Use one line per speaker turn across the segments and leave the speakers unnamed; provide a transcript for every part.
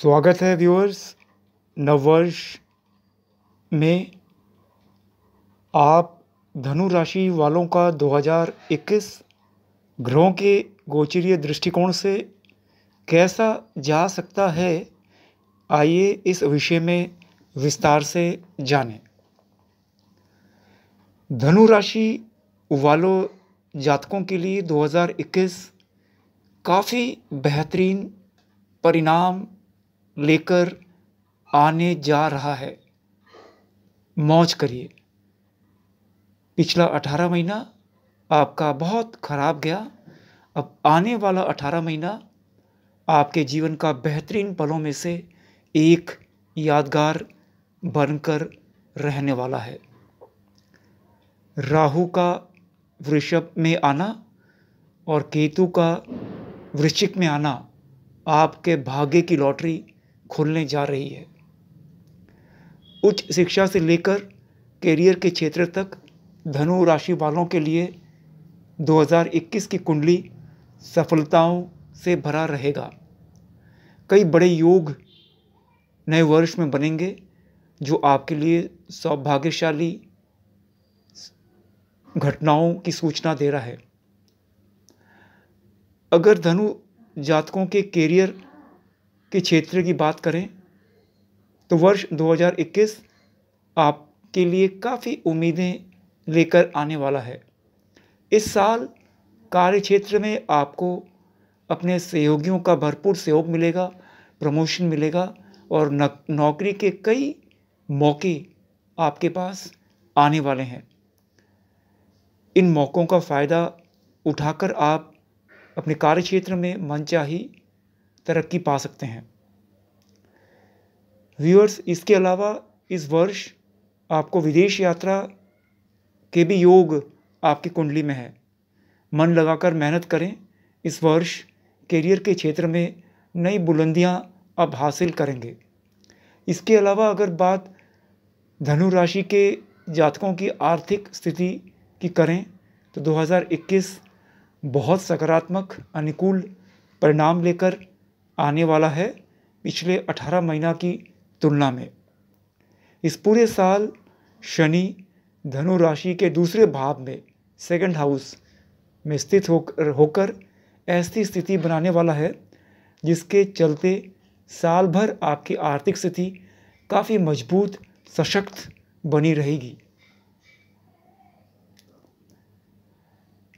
स्वागत है व्यूअर्स नववर्ष में आप धनु राशि वालों का 2021 ग्रहों के गोचरीय दृष्टिकोण से कैसा जा सकता है आइए इस विषय में विस्तार से जानें धनु राशि वालों जातकों के लिए 2021 काफ़ी बेहतरीन परिणाम लेकर आने जा रहा है मौज करिए पिछला अठारह महीना आपका बहुत खराब गया अब आने वाला अठारह महीना आपके जीवन का बेहतरीन पलों में से एक यादगार बनकर रहने वाला है राहु का वृषभ में आना और केतु का वृश्चिक में आना आपके भाग्य की लॉटरी खुलने जा रही है उच्च शिक्षा से लेकर करियर के क्षेत्र तक धनु राशि वालों के लिए 2021 की कुंडली सफलताओं से भरा रहेगा कई बड़े योग नए वर्ष में बनेंगे जो आपके लिए सौभाग्यशाली घटनाओं की सूचना दे रहा है अगर धनु जातकों के कैरियर के क्षेत्र की बात करें तो वर्ष 2021 आपके लिए काफ़ी उम्मीदें लेकर आने वाला है इस साल कार्य क्षेत्र में आपको अपने सहयोगियों का भरपूर सहयोग मिलेगा प्रमोशन मिलेगा और नौकरी के कई मौके आपके पास आने वाले हैं इन मौक़ों का फ़ायदा उठाकर आप अपने कार्य क्षेत्र में मनचाही तरक्की पा सकते हैं व्यूअर्स इसके अलावा इस वर्ष आपको विदेश यात्रा के भी योग आपकी कुंडली में है मन लगाकर मेहनत करें इस वर्ष करियर के क्षेत्र में नई बुलंदियां आप हासिल करेंगे इसके अलावा अगर बात धनु राशि के जातकों की आर्थिक स्थिति की करें तो 2021 बहुत सकारात्मक अनुकूल परिणाम लेकर आने वाला है पिछले 18 महीना की तुलना में इस पूरे साल शनि धनु राशि के दूसरे भाव में सेकंड हाउस में स्थित होकर होकर ऐसी स्थिति बनाने वाला है जिसके चलते साल भर आपकी आर्थिक स्थिति काफ़ी मजबूत सशक्त बनी रहेगी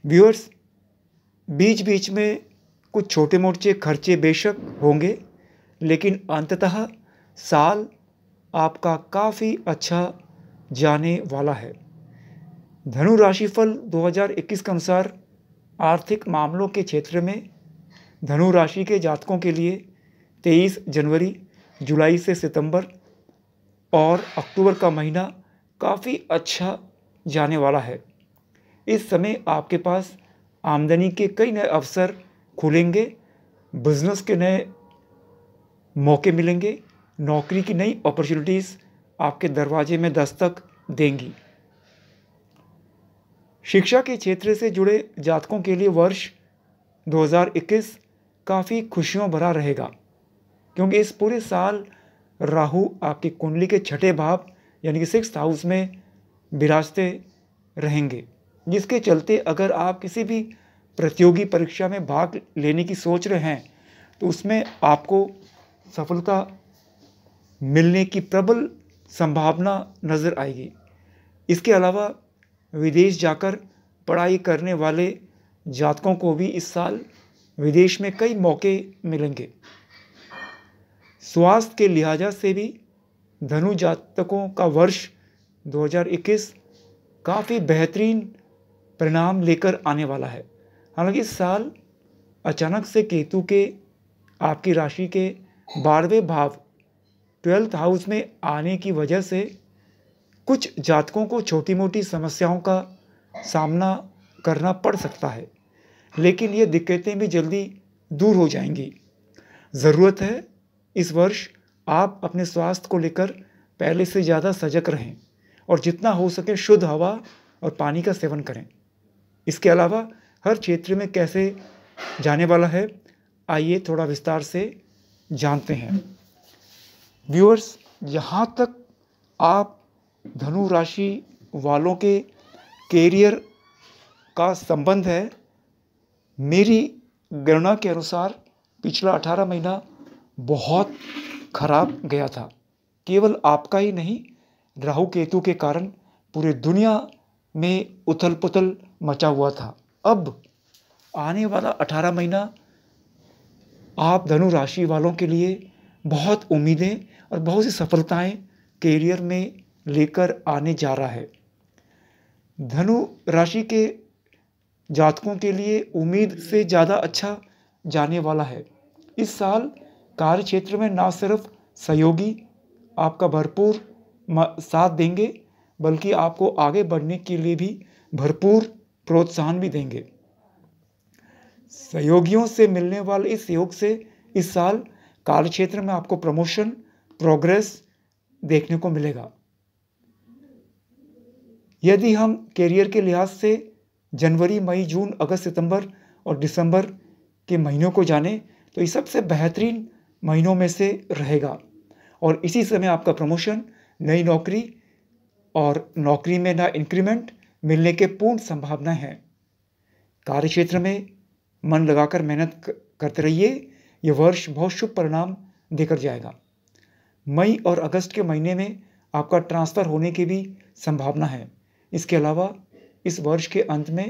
व्यूअर्स बीच बीच में कुछ छोटे मोटे खर्चे बेशक होंगे लेकिन अंततः साल आपका काफ़ी अच्छा जाने वाला है धनु राशिफल 2021 के अनुसार आर्थिक मामलों के क्षेत्र में धनु राशि के जातकों के लिए 23 जनवरी जुलाई से सितंबर और अक्टूबर का महीना काफ़ी अच्छा जाने वाला है इस समय आपके पास आमदनी के कई नए अवसर खुलेंगे बिजनेस के नए मौके मिलेंगे नौकरी की नई अपॉर्चुनिटीज़ आपके दरवाजे में दस्तक देंगी शिक्षा के क्षेत्र से जुड़े जातकों के लिए वर्ष 2021 काफ़ी खुशियों भरा रहेगा क्योंकि इस पूरे साल राहु आपकी कुंडली के छठे भाव यानी कि सिक्स हाउस में विराजते रहेंगे जिसके चलते अगर आप किसी भी प्रतियोगी परीक्षा में भाग लेने की सोच रहे हैं तो उसमें आपको सफलता मिलने की प्रबल संभावना नज़र आएगी इसके अलावा विदेश जाकर पढ़ाई करने वाले जातकों को भी इस साल विदेश में कई मौके मिलेंगे स्वास्थ्य के लिहाजा से भी धनु जातकों का वर्ष 2021 काफ़ी बेहतरीन परिणाम लेकर आने वाला है हालांकि इस साल अचानक से केतु के आपकी राशि के बारहवें भाव ट्वेल्थ हाउस में आने की वजह से कुछ जातकों को छोटी मोटी समस्याओं का सामना करना पड़ सकता है लेकिन ये दिक्कतें भी जल्दी दूर हो जाएंगी ज़रूरत है इस वर्ष आप अपने स्वास्थ्य को लेकर पहले से ज़्यादा सजग रहें और जितना हो सके शुद्ध हवा और पानी का सेवन करें इसके अलावा हर क्षेत्र में कैसे जाने वाला है आइए थोड़ा विस्तार से जानते हैं व्यूअर्स यहाँ तक आप धनु राशि वालों के कैरियर का संबंध है मेरी गणना के अनुसार पिछला 18 महीना बहुत खराब गया था केवल आपका ही नहीं राहु केतु के कारण पूरी दुनिया में उथल पुथल मचा हुआ था अब आने वाला अठारह महीना आप धनु राशि वालों के लिए बहुत उम्मीदें और बहुत सी सफलताएं करियर में लेकर आने जा रहा है धनु राशि के जातकों के लिए उम्मीद से ज़्यादा अच्छा जाने वाला है इस साल कार्य क्षेत्र में ना सिर्फ सहयोगी आपका भरपूर साथ देंगे बल्कि आपको आगे बढ़ने के लिए भी भरपूर प्रोत्साहन भी देंगे सहयोगियों से मिलने वाले इस योग से इस साल कार्यक्षेत्र में आपको प्रमोशन प्रोग्रेस देखने को मिलेगा यदि हम कैरियर के लिहाज से जनवरी मई जून अगस्त सितंबर और दिसंबर के महीनों को जाने तो ये सबसे बेहतरीन महीनों में से रहेगा और इसी समय आपका प्रमोशन नई नौकरी और नौकरी में ना इंक्रीमेंट मिलने के पूर्ण संभावना है कार्य क्षेत्र में मन लगाकर मेहनत करते रहिए यह वर्ष बहुत शुभ परिणाम देकर जाएगा मई और अगस्त के महीने में आपका ट्रांसफ़र होने की भी संभावना है इसके अलावा इस वर्ष के अंत में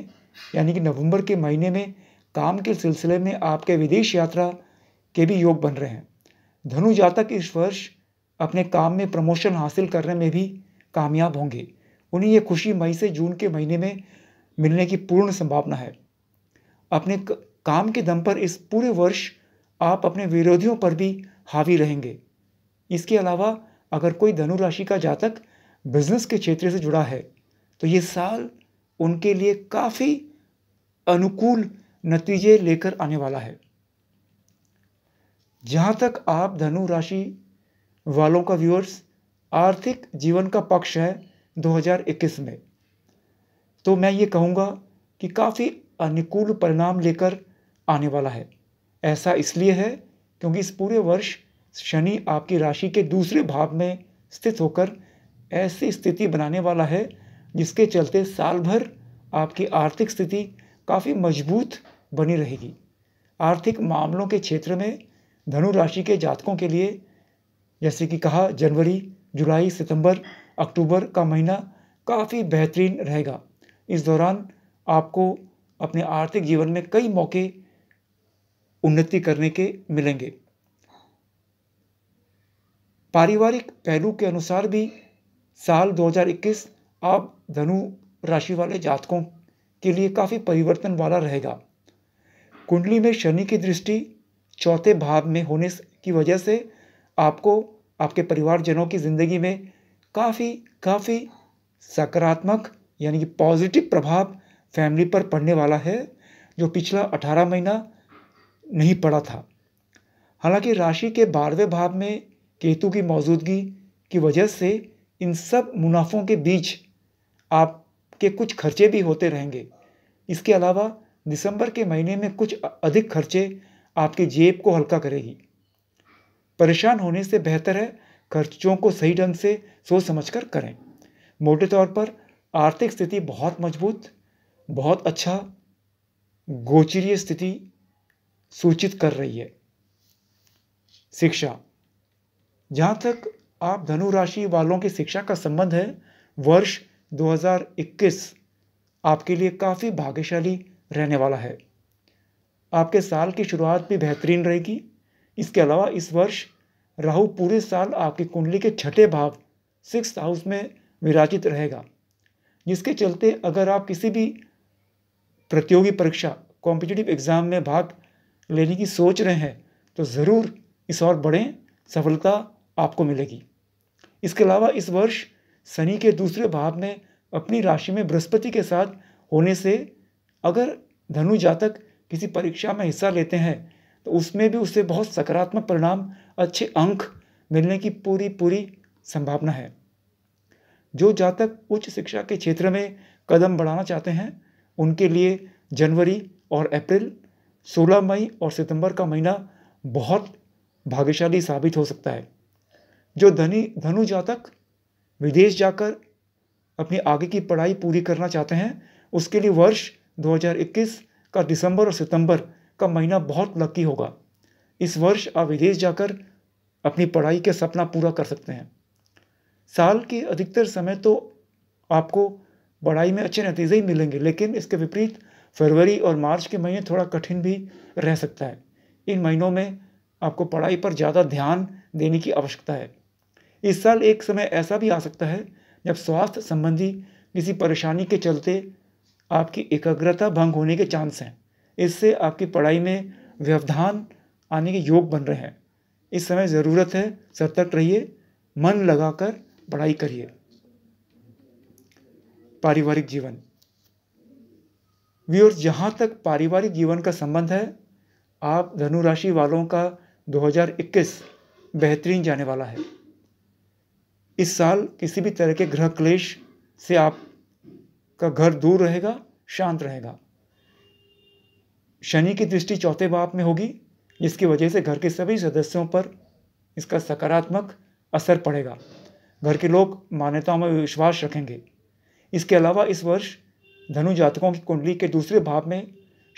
यानी कि नवंबर के महीने में काम के सिलसिले में आपके विदेश यात्रा के भी योग बन रहे हैं धनु जातक इस वर्ष अपने काम में प्रमोशन हासिल करने में भी कामयाब होंगे उन्हें ये खुशी मई से जून के महीने में मिलने की पूर्ण संभावना है अपने काम के दम पर इस पूरे वर्ष आप अपने विरोधियों पर भी हावी रहेंगे इसके अलावा अगर कोई धनुराशि का जातक बिजनेस के क्षेत्र से जुड़ा है तो ये साल उनके लिए काफ़ी अनुकूल नतीजे लेकर आने वाला है जहां तक आप धनु राशि वालों का व्यूअर्स आर्थिक जीवन का पक्ष है 2021 में तो मैं ये कहूँगा कि काफ़ी अनुकूल परिणाम लेकर आने वाला है ऐसा इसलिए है क्योंकि इस पूरे वर्ष शनि आपकी राशि के दूसरे भाव में स्थित होकर ऐसी स्थिति बनाने वाला है जिसके चलते साल भर आपकी आर्थिक स्थिति काफ़ी मजबूत बनी रहेगी आर्थिक मामलों के क्षेत्र में धनु राशि के जातकों के लिए जैसे कि कहा जनवरी जुलाई सितंबर अक्टूबर का महीना काफ़ी बेहतरीन रहेगा इस दौरान आपको अपने आर्थिक जीवन में कई मौके उन्नति करने के मिलेंगे पारिवारिक पहलू के अनुसार भी साल 2021 आप धनु राशि वाले जातकों के लिए काफ़ी परिवर्तन वाला रहेगा कुंडली में शनि की दृष्टि चौथे भाव में होने की वजह से आपको आपके परिवारजनों की ज़िंदगी में काफ़ी काफ़ी सकारात्मक यानी कि पॉजिटिव प्रभाव फैमिली पर पड़ने वाला है जो पिछला अठारह महीना नहीं पड़ा था हालांकि राशि के बारहवें भाव में केतु की मौजूदगी की वजह से इन सब मुनाफों के बीच आपके कुछ खर्चे भी होते रहेंगे इसके अलावा दिसंबर के महीने में कुछ अधिक खर्चे आपके जेब को हल्का करेगी परेशान होने से बेहतर है खर्चों को सही ढंग से सोच समझ कर करें मोटे तौर पर आर्थिक स्थिति बहुत मजबूत बहुत अच्छा गोचरीय स्थिति सूचित कर रही है शिक्षा जहाँ तक आप धनु राशि वालों की शिक्षा का संबंध है वर्ष 2021 आपके लिए काफ़ी भाग्यशाली रहने वाला है आपके साल की शुरुआत भी बेहतरीन रहेगी इसके अलावा इस वर्ष राहु पूरे साल आपकी कुंडली के छठे भाव सिक्स हाउस में विराजित रहेगा जिसके चलते अगर आप किसी भी प्रतियोगी परीक्षा कॉम्पिटिटिव एग्ज़ाम में भाग लेने की सोच रहे हैं तो ज़रूर इस और बढ़ें सफलता आपको मिलेगी इसके अलावा इस वर्ष शनि के दूसरे भाव में अपनी राशि में बृहस्पति के साथ होने से अगर धनु जातक किसी परीक्षा में हिस्सा लेते हैं तो उसमें भी उसे बहुत सकारात्मक परिणाम अच्छे अंक मिलने की पूरी पूरी संभावना है जो जातक उच्च शिक्षा के क्षेत्र में कदम बढ़ाना चाहते हैं उनके लिए जनवरी और अप्रैल 16 मई और सितंबर का महीना बहुत भाग्यशाली साबित हो सकता है जो धनी धनु जातक विदेश जाकर अपनी आगे की पढ़ाई पूरी करना चाहते हैं उसके लिए वर्ष 2021 का दिसंबर और सितंबर का महीना बहुत लकी होगा इस वर्ष आप विदेश जाकर अपनी पढ़ाई का सपना पूरा कर सकते हैं साल के अधिकतर समय तो आपको पढ़ाई में अच्छे नतीजे ही मिलेंगे लेकिन इसके विपरीत फरवरी और मार्च के महीने थोड़ा कठिन भी रह सकता है इन महीनों में आपको पढ़ाई पर ज़्यादा ध्यान देने की आवश्यकता है इस साल एक समय ऐसा भी आ सकता है जब स्वास्थ्य संबंधी किसी परेशानी के चलते आपकी एकाग्रता भंग होने के चांस हैं इससे आपकी पढ़ाई में व्यवधान आने के योग बन रहे हैं इस समय ज़रूरत है सतर्क रहिए मन लगाकर पढ़ाई करिए पारिवारिक जीवन व्यूअर्स जहाँ तक पारिवारिक जीवन का संबंध है आप धनु राशि वालों का 2021 बेहतरीन जाने वाला है इस साल किसी भी तरह के ग्रह क्लेश से आपका घर दूर रहेगा शांत रहेगा शनि की दृष्टि चौथे भाव में होगी जिसकी वजह से घर के सभी सदस्यों पर इसका सकारात्मक असर पड़ेगा घर के लोग मान्यताओं में विश्वास रखेंगे इसके अलावा इस वर्ष धनु जातकों की कुंडली के दूसरे भाव में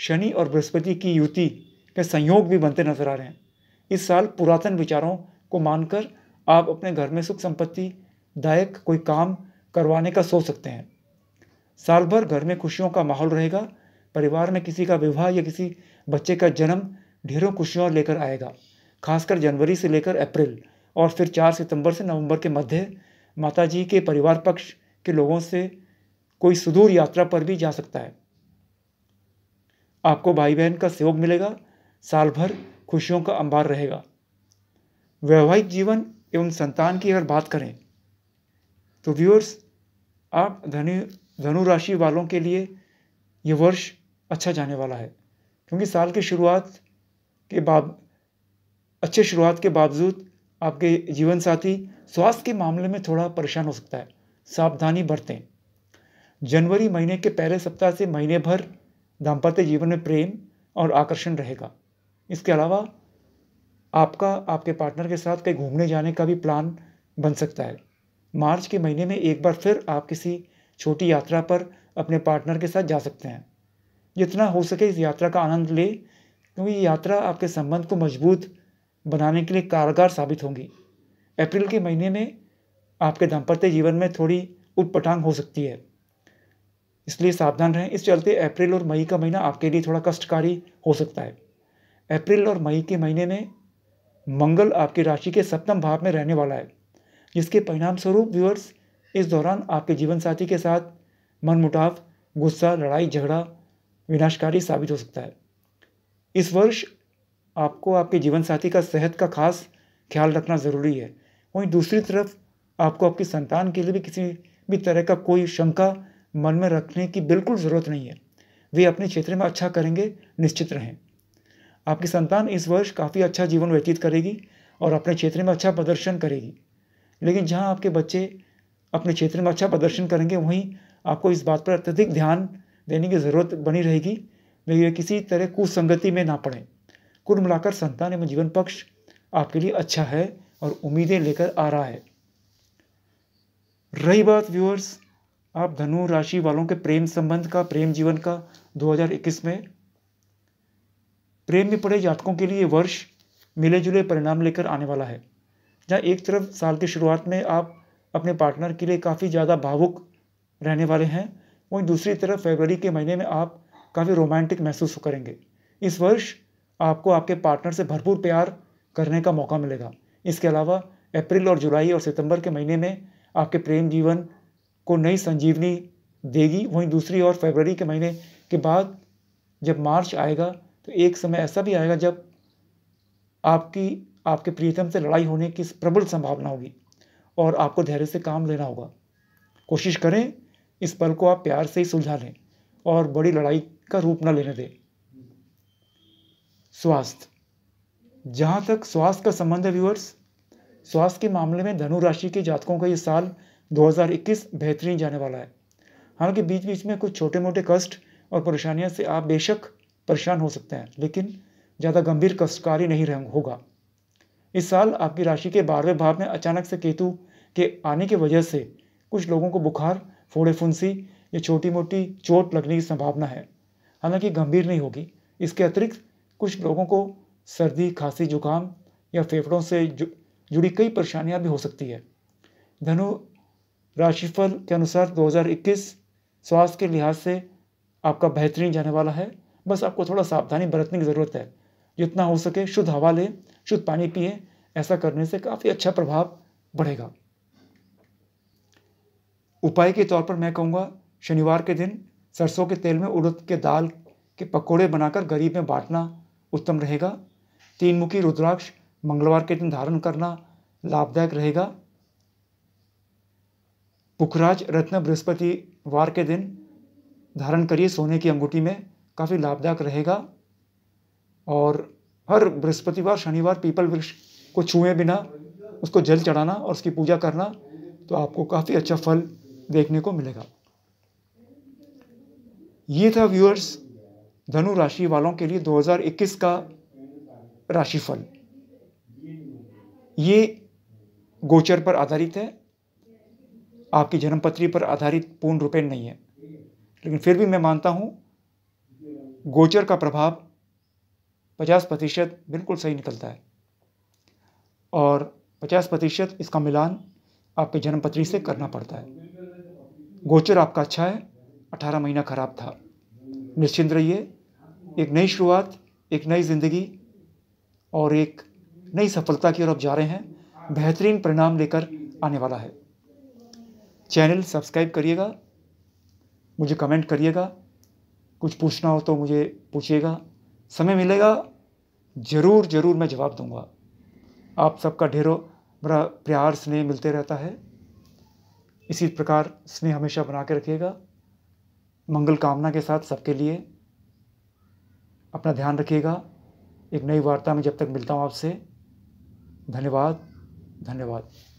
शनि और बृहस्पति की युति के संयोग भी बनते नजर आ रहे हैं इस साल पुरातन विचारों को मानकर आप अपने घर में सुख संपत्ति दायक कोई काम करवाने का सोच सकते हैं साल भर घर में खुशियों का माहौल रहेगा परिवार में किसी का विवाह या किसी बच्चे का जन्म ढेरों खुशियों लेकर आएगा खासकर जनवरी से लेकर अप्रैल और फिर चार सितंबर से नवंबर के मध्य माता जी के परिवार पक्ष के लोगों से कोई सुदूर यात्रा पर भी जा सकता है आपको भाई बहन का सहयोग मिलेगा साल भर खुशियों का अंबार रहेगा वैवाहिक जीवन एवं संतान की अगर बात करें तो व्यूअर्स आप धनु धनु राशि वालों के लिए ये वर्ष अच्छा जाने वाला है क्योंकि साल की शुरुआत के बाद अच्छे शुरुआत के बावजूद आपके जीवन साथी स्वास्थ्य के मामले में थोड़ा परेशान हो सकता है सावधानी बरतें जनवरी महीने के पहले सप्ताह से महीने भर दाम्पत्य जीवन में प्रेम और आकर्षण रहेगा इसके अलावा आपका आपके पार्टनर के साथ कहीं घूमने जाने का भी प्लान बन सकता है मार्च के महीने में एक बार फिर आप किसी छोटी यात्रा पर अपने पार्टनर के साथ जा सकते हैं जितना हो सके इस यात्रा का आनंद ले क्योंकि ये यात्रा आपके संबंध को मजबूत बनाने के लिए कारगर साबित होंगी अप्रैल के महीने में आपके दाम्पत्य जीवन में थोड़ी उटपटांग हो सकती है इसलिए सावधान रहें इस चलते अप्रैल और मई का महीना आपके लिए थोड़ा कष्टकारी हो सकता है अप्रैल और मई के महीने में मंगल आपकी राशि के सप्तम भाव में रहने वाला है जिसके परिणाम स्वरूप व्यूअर्स इस दौरान आपके जीवन साथी के साथ मनमुटाव गुस्सा लड़ाई झगड़ा विनाशकारी साबित हो सकता है इस वर्ष आपको आपके जीवन साथी का सेहत का खास ख्याल रखना ज़रूरी है वहीं दूसरी तरफ आपको आपकी संतान के लिए भी किसी भी तरह का कोई शंका मन में रखने की बिल्कुल ज़रूरत नहीं है वे अपने क्षेत्र में अच्छा करेंगे निश्चित रहें आपकी संतान इस वर्ष काफ़ी अच्छा जीवन व्यतीत करेगी और अपने क्षेत्र में अच्छा प्रदर्शन करेगी लेकिन जहाँ आपके बच्चे अपने क्षेत्र में अच्छा प्रदर्शन करेंगे वहीं आपको इस बात पर अत्यधिक ध्यान देने की ज़रूरत बनी रहेगी वे किसी तरह कुसंगति में ना पड़े कुल मिलाकर संतान एवं जीवन पक्ष आपके लिए अच्छा है और उम्मीदें लेकर आ रहा है रही बात व्यूअर्स आप धनु राशि वालों के प्रेम संबंध का प्रेम जीवन का 2021 में प्रेम में पड़े जातकों के लिए वर्ष मिले जुले परिणाम लेकर आने वाला है जहां एक तरफ साल की शुरुआत में आप अपने पार्टनर के लिए काफ़ी ज़्यादा भावुक रहने वाले हैं वहीं दूसरी तरफ फरवरी के महीने में आप काफ़ी रोमांटिक महसूस करेंगे इस वर्ष आपको आपके पार्टनर से भरपूर प्यार करने का मौका मिलेगा इसके अलावा अप्रैल और जुलाई और सितंबर के महीने में आपके प्रेम जीवन को नई संजीवनी देगी वहीं दूसरी और फरवरी के महीने के बाद जब मार्च आएगा तो एक समय ऐसा भी आएगा जब आपकी आपके प्रियतम से लड़ाई होने की प्रबल संभावना होगी और आपको धैर्य से काम लेना होगा कोशिश करें इस पल को आप प्यार से ही सुलझा लें और बड़ी लड़ाई का रूप न लेने दें स्वास्थ्य जहाँ तक स्वास्थ्य का संबंध है व्यूअर्स स्वास्थ्य के मामले में धनु राशि के जातकों का ये साल 2021 बेहतरीन जाने वाला है हालांकि बीच बीच में कुछ छोटे मोटे कष्ट और परेशानियां से आप बेशक परेशान हो सकते हैं लेकिन ज़्यादा गंभीर कष्टकारी नहीं होगा इस साल आपकी राशि के बारहवें भाव में अचानक से केतु के आने की वजह से कुछ लोगों को बुखार फोड़े फुंसी या छोटी मोटी चोट लगने की संभावना है हालांकि गंभीर नहीं होगी इसके अतिरिक्त कुछ लोगों को सर्दी खांसी जुकाम या फेफड़ों से जु, जुड़ी कई परेशानियां भी हो सकती है धनु राशिफल के अनुसार 2021 स्वास्थ्य के लिहाज से आपका बेहतरीन जाने वाला है बस आपको थोड़ा सावधानी बरतने की ज़रूरत है जितना हो सके शुद्ध हवा लें शुद्ध पानी पिए ऐसा करने से काफ़ी अच्छा प्रभाव बढ़ेगा उपाय के तौर पर मैं कहूँगा शनिवार के दिन सरसों के तेल में उड़द के दाल के पकोड़े बनाकर गरीब में बांटना उत्तम रहेगा तीन मुखी रुद्राक्ष मंगलवार के दिन धारण करना लाभदायक रहेगा पुखराज रत्न बृहस्पतिवार के दिन धारण करिए सोने की अंगूठी में काफ़ी लाभदायक रहेगा और हर बृहस्पतिवार शनिवार पीपल वृक्ष को छुए बिना उसको जल चढ़ाना और उसकी पूजा करना तो आपको काफ़ी अच्छा फल देखने को मिलेगा ये था व्यूअर्स धनु राशि वालों के लिए 2021 का राशिफल ये गोचर पर आधारित है आपकी जन्मपत्री पर आधारित पूर्ण रूपेण नहीं है लेकिन फिर भी मैं मानता हूँ गोचर का प्रभाव 50 प्रतिशत बिल्कुल सही निकलता है और 50 प्रतिशत इसका मिलान आपके जन्मपत्री से करना पड़ता है गोचर आपका अच्छा है अठारह महीना खराब था निश्चिंत रहिए एक नई शुरुआत एक नई ज़िंदगी और एक नई सफलता की ओर आप जा रहे हैं बेहतरीन परिणाम लेकर आने वाला है चैनल सब्सक्राइब करिएगा मुझे कमेंट करिएगा कुछ पूछना हो तो मुझे पूछिएगा समय मिलेगा ज़रूर ज़रूर मैं जवाब दूंगा आप सबका ढेरों बड़ा प्यार स्नेह मिलते रहता है इसी प्रकार स्नेह हमेशा बना के रखिएगा मंगल कामना के साथ सबके लिए अपना ध्यान रखिएगा एक नई वार्ता में जब तक मिलता हूँ आपसे धन्यवाद धन्यवाद